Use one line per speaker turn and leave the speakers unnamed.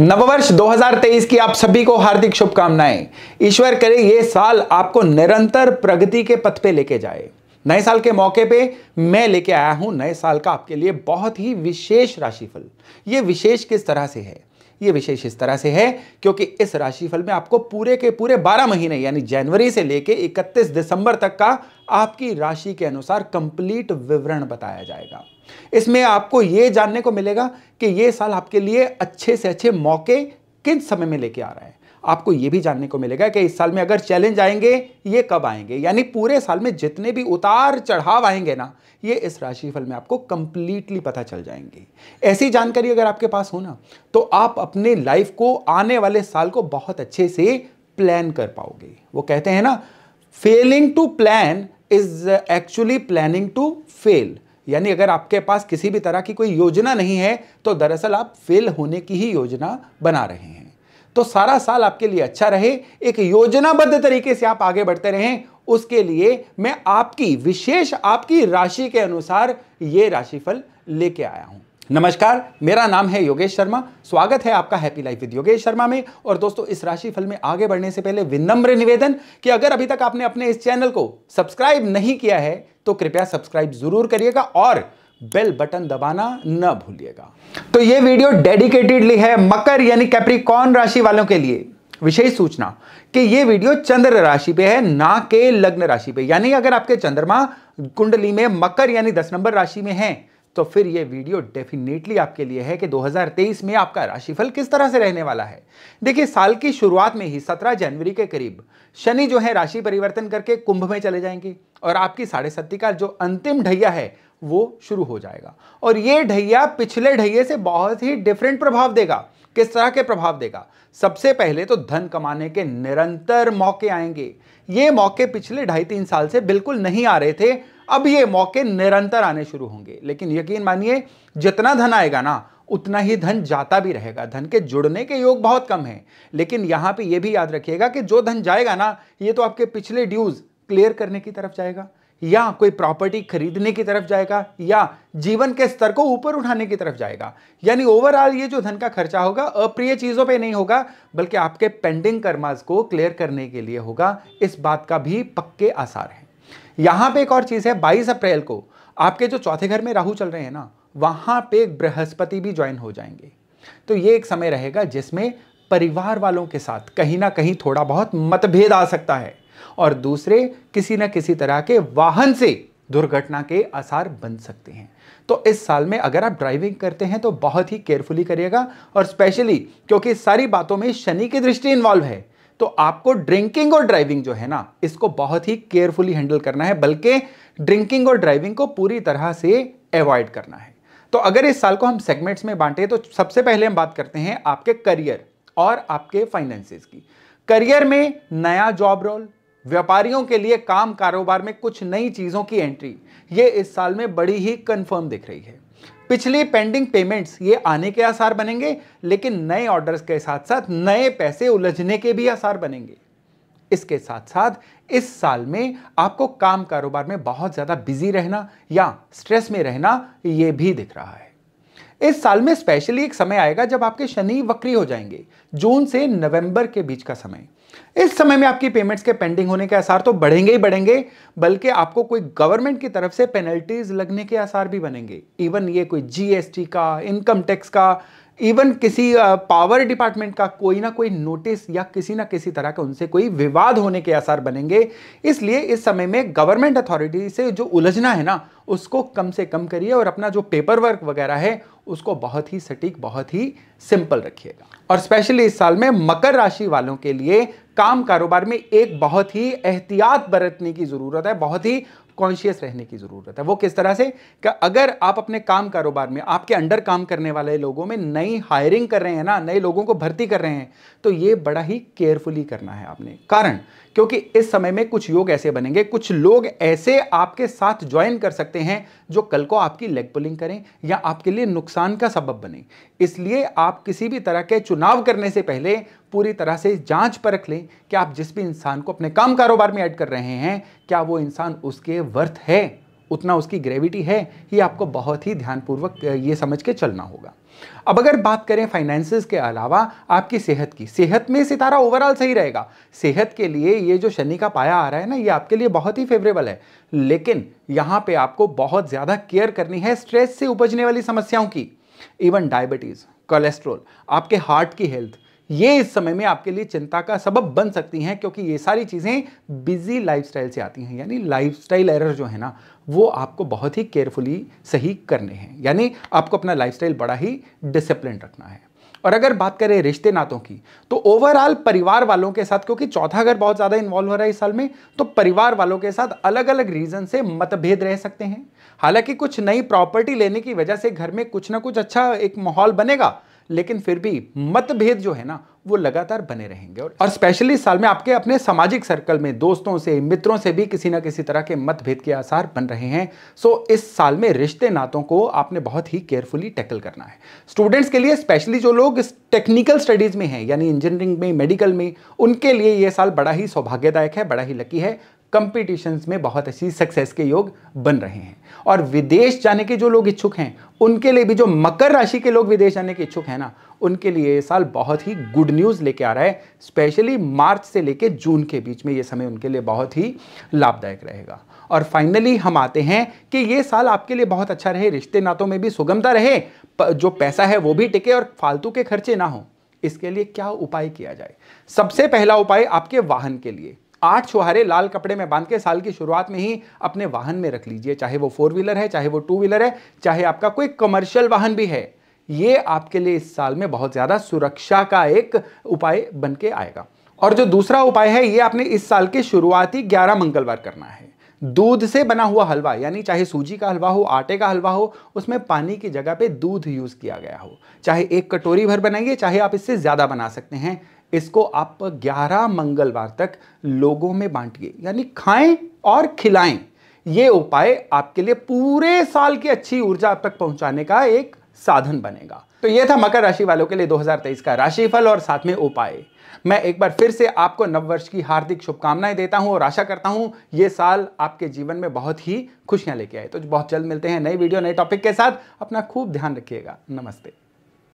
नववर्ष 2023 की आप सभी को हार्दिक शुभकामनाएं ईश्वर करे ये साल आपको निरंतर प्रगति के पथ पे लेके जाए नए साल के मौके पे मैं लेके आया हूं नए साल का आपके लिए बहुत ही विशेष राशिफल ये विशेष किस तरह से है ये विशेष इस तरह से है क्योंकि इस राशिफल में आपको पूरे के पूरे 12 महीने यानी जनवरी से लेके 31 दिसंबर तक का आपकी राशि के अनुसार कंप्लीट विवरण बताया जाएगा इसमें आपको ये जानने को मिलेगा कि ये साल आपके लिए अच्छे से अच्छे मौके किन समय में लेके आ रहा है आपको ये भी जानने को मिलेगा कि इस साल में अगर चैलेंज आएंगे ये कब आएंगे यानी पूरे साल में जितने भी उतार चढ़ाव आएंगे ना ये इस राशिफल में आपको कंप्लीटली पता चल जाएंगे ऐसी जानकारी अगर आपके पास हो ना तो आप अपने लाइफ को आने वाले साल को बहुत अच्छे से प्लान कर पाओगे वो कहते हैं ना failing to plan is actually planning to fail यानी अगर आपके पास किसी भी तरह की कोई योजना नहीं है तो दरअसल आप फेल होने की ही योजना बना रहे हैं तो सारा साल आपके लिए अच्छा रहे एक योजनाबद्ध तरीके से आप आगे बढ़ते रहें उसके लिए मैं आपकी विशेष आपकी राशि के अनुसार ये राशिफल लेके आया हूं नमस्कार मेरा नाम है योगेश शर्मा स्वागत है आपका happy life with Yogesh Sharma में और दोस्तों इस राशि फल में आगे बढ़ने से पहले विनम्र निवेदन कि अगर अभी तक आपने अपने इस चैनल को सब्सक्राइब नहीं किया है तो कृपया सब्सक्राइब जरूर करिएगा और बेल बटन दबाना न भूलिएगा तो यह वीडियो डेडिकेटेडली है मकर यानी कैप्रिकॉन राशि वालों के लिए विशेष सूचना कि यह वीडियो चंद्र राशि पे है ना के लग्न राशि पे यानी अगर आपके चंद्रमा कुंडली में मकर यानी दस नंबर राशि में है तो फिर यह वीडियो डेफिनेटली आपके लिए है कि 2023 में आपका राशिफल किस तरह से रहने वाला है देखिए साल की शुरुआत में ही 17 जनवरी के करीब शनि जो है राशि परिवर्तन करके कुंभ में चले जाएंगे और आपकी साढ़े सत्ती का जो अंतिम ढैया है वो शुरू हो जाएगा और ये ढैया पिछले ढैये से बहुत ही डिफरेंट प्रभाव देगा किस तरह के प्रभाव देगा सबसे पहले तो धन कमाने के निरंतर मौके आएंगे ये मौके पिछले ढाई तीन साल से बिल्कुल नहीं आ रहे थे अब ये मौके निरंतर आने शुरू होंगे लेकिन यकीन मानिए जितना धन आएगा ना उतना ही धन जाता भी रहेगा धन के जुड़ने के योग बहुत कम है लेकिन यहां पे ये भी याद रखिएगा कि जो धन जाएगा ना ये तो आपके पिछले ड्यूज क्लियर करने की तरफ जाएगा या कोई प्रॉपर्टी खरीदने की तरफ जाएगा या जीवन के स्तर को ऊपर उठाने की तरफ जाएगा यानी ओवरऑल ये जो धन का खर्चा होगा अप्रिय चीज़ों पे नहीं होगा बल्कि आपके पेंडिंग कर्मास को क्लियर करने के लिए होगा इस बात का भी पक्के आसार है यहाँ पे एक और चीज़ है बाईस अप्रैल को आपके जो चौथे घर में राहु चल रहे हैं ना वहां पे बृहस्पति भी ज्वाइन हो जाएंगे तो ये एक समय रहेगा जिसमें परिवार वालों के साथ कहीं ना कहीं थोड़ा बहुत मतभेद आ सकता है और दूसरे किसी न किसी तरह के वाहन से दुर्घटना के आसार बन सकते हैं तो इस साल में अगर आप ड्राइविंग करते हैं तो बहुत ही केयरफुली करिएगा और स्पेशली क्योंकि सारी बातों में शनि की दृष्टि इन्वॉल्व है तो आपको ड्रिंकिंग और ड्राइविंग जो है ना इसको बहुत ही केयरफुली हैंडल करना है बल्कि ड्रिंकिंग और ड्राइविंग को पूरी तरह से अवॉइड करना है तो अगर इस साल को हम सेगमेंट्स में बांटे तो सबसे पहले हम बात करते हैं आपके करियर और आपके फाइनेंसेस की करियर में नया जॉब रोल व्यापारियों के लिए काम कारोबार में कुछ नई चीज़ों की एंट्री ये इस साल में बड़ी ही कंफर्म दिख रही है पिछली पेंडिंग पेमेंट्स ये आने के आसार बनेंगे लेकिन नए ऑर्डर्स के साथ साथ नए पैसे उलझने के भी आसार बनेंगे इसके साथ साथ इस साल में आपको काम कारोबार में बहुत ज़्यादा बिजी रहना या स्ट्रेस में रहना ये भी दिख रहा है इस साल में स्पेशली एक समय आएगा जब आपके शनि वक्री हो जाएंगे जून से नवंबर के बीच का समय इस समय में आपकी पेमेंट्स के पेंडिंग होने के आसार तो बढ़ेंगे ही बढ़ेंगे बल्कि आपको कोई गवर्नमेंट की तरफ से पेनल्टीज लगने के आसार भी बनेंगे इवन ये कोई जीएसटी का इनकम टैक्स का इवन किसी पावर डिपार्टमेंट का कोई ना कोई नोटिस या किसी ना किसी तरह का उनसे कोई विवाद होने के आसार बनेंगे इसलिए इस समय में गवर्नमेंट अथॉरिटी से जो उलझना है ना उसको कम से कम करिए और अपना जो पेपर वर्क वगैरह है उसको बहुत ही सटीक बहुत ही सिंपल रखिएगा और स्पेशली इस साल में मकर राशि वालों के लिए काम कारोबार में एक बहुत ही एहतियात बरतने की ज़रूरत है बहुत ही कॉन्शियस रहने की ज़रूरत है वो किस तरह से कि अगर आप अपने काम कारोबार में आपके अंडर काम करने वाले लोगों में नई हायरिंग कर रहे हैं ना नए लोगों को भर्ती कर रहे हैं तो ये बड़ा ही केयरफुली करना है आपने कारण क्योंकि इस समय में कुछ योग ऐसे बनेंगे कुछ लोग ऐसे आपके साथ ज्वाइन कर सकते हैं जो कल को आपकी लेग पुलिंग करें या आपके लिए नुकसान का सबब बने इसलिए आप किसी भी तरह के चुनाव करने से पहले पूरी तरह से जांच परख लें कि आप जिस भी इंसान को अपने काम कारोबार में ऐड कर रहे हैं क्या वो इंसान उसके वर्थ है उतना उसकी ग्रेविटी है ये आपको बहुत ही ध्यानपूर्वक ये समझ के चलना होगा अब अगर बात करें फाइनेंसिस के अलावा आपकी सेहत की सेहत में सितारा ओवरऑल सही रहेगा सेहत के लिए ये जो शनि का पाया आ रहा है ना ये आपके लिए बहुत ही फेवरेबल है लेकिन यहाँ पे आपको बहुत ज़्यादा केयर करनी है स्ट्रेस से उपजने वाली समस्याओं की इवन डायबिटीज़ कोलेस्ट्रोल आपके हार्ट की हेल्थ ये इस समय में आपके लिए चिंता का सबब बन सकती हैं क्योंकि ये सारी चीज़ें बिजी लाइफस्टाइल से आती हैं यानी लाइफस्टाइल एरर जो है ना वो आपको बहुत ही केयरफुली सही करने हैं यानी आपको अपना लाइफस्टाइल बड़ा ही डिसिप्लिन रखना है और अगर बात करें रिश्ते नातों की तो ओवरऑल परिवार वालों के साथ क्योंकि चौथा घर बहुत ज़्यादा इन्वॉल्व हो रहा है इस साल में तो परिवार वालों के साथ अलग अलग रीज़न से मतभेद रह सकते हैं हालांकि कुछ नई प्रॉपर्टी लेने की वजह से घर में कुछ ना कुछ अच्छा एक माहौल बनेगा लेकिन फिर भी मतभेद जो है ना वो लगातार बने रहेंगे और, और स्पेशली इस साल में आपके अपने सामाजिक सर्कल में दोस्तों से मित्रों से भी किसी ना किसी तरह के मतभेद के आसार बन रहे हैं सो इस साल में रिश्ते नातों को आपने बहुत ही केयरफुली टैकल करना है स्टूडेंट्स के लिए स्पेशली जो लोग टेक्निकल स्टडीज में हैं यानी इंजीनियरिंग में मेडिकल में उनके लिए ये साल बड़ा ही सौभाग्यदायक है बड़ा ही लकी है कंपटीशन्स में बहुत अच्छी सक्सेस के योग बन रहे हैं और विदेश जाने के जो लोग इच्छुक हैं उनके लिए भी जो मकर राशि के लोग विदेश जाने के इच्छुक हैं ना उनके लिए ये साल बहुत ही गुड न्यूज़ लेके आ रहा है स्पेशली मार्च से लेके जून के बीच में ये समय उनके लिए बहुत ही लाभदायक रहेगा और फाइनली हम आते हैं कि ये साल आपके लिए बहुत अच्छा रहे रिश्ते नातों में भी सुगमता रहे जो पैसा है वो भी टिके और फालतू के खर्चे ना हो इसके लिए क्या उपाय किया जाए सबसे पहला उपाय आपके वाहन के लिए आठ छुहारे लाल कपड़े में बांध के साल की शुरुआत में ही अपने वाहन में रख लीजिए चाहे वो फोर व्हीलर है चाहे वो टू व्हीलर है चाहे आपका कोई कमर्शियल वाहन भी है ये आपके लिए इस साल में बहुत ज़्यादा सुरक्षा का एक उपाय बन के आएगा और जो दूसरा उपाय है ये आपने इस साल के शुरुआती ग्यारह मंगलवार करना है दूध से बना हुआ हलवा यानी चाहे सूजी का हलवा हो आटे का हलवा हो उसमें पानी की जगह पे दूध यूज़ किया गया हो चाहे एक कटोरी भर बनाइए चाहे आप इससे ज़्यादा बना सकते हैं इसको आप 11 मंगलवार तक लोगों में बांटिए यानी खाएं और खिलाएं ये उपाय आपके लिए पूरे साल की अच्छी ऊर्जा आप तक पहुंचाने का एक साधन बनेगा तो ये था मकर राशि वालों के लिए 2023 का राशिफल और साथ में उपाय मैं एक बार फिर से आपको नववर्ष की हार्दिक शुभकामनाएं देता हूं और आशा करता हूं ये साल आपके जीवन में बहुत ही खुशियां लेके आए तो बहुत जल्द मिलते हैं नई वीडियो नए टॉपिक के साथ अपना खूब ध्यान रखिएगा नमस्ते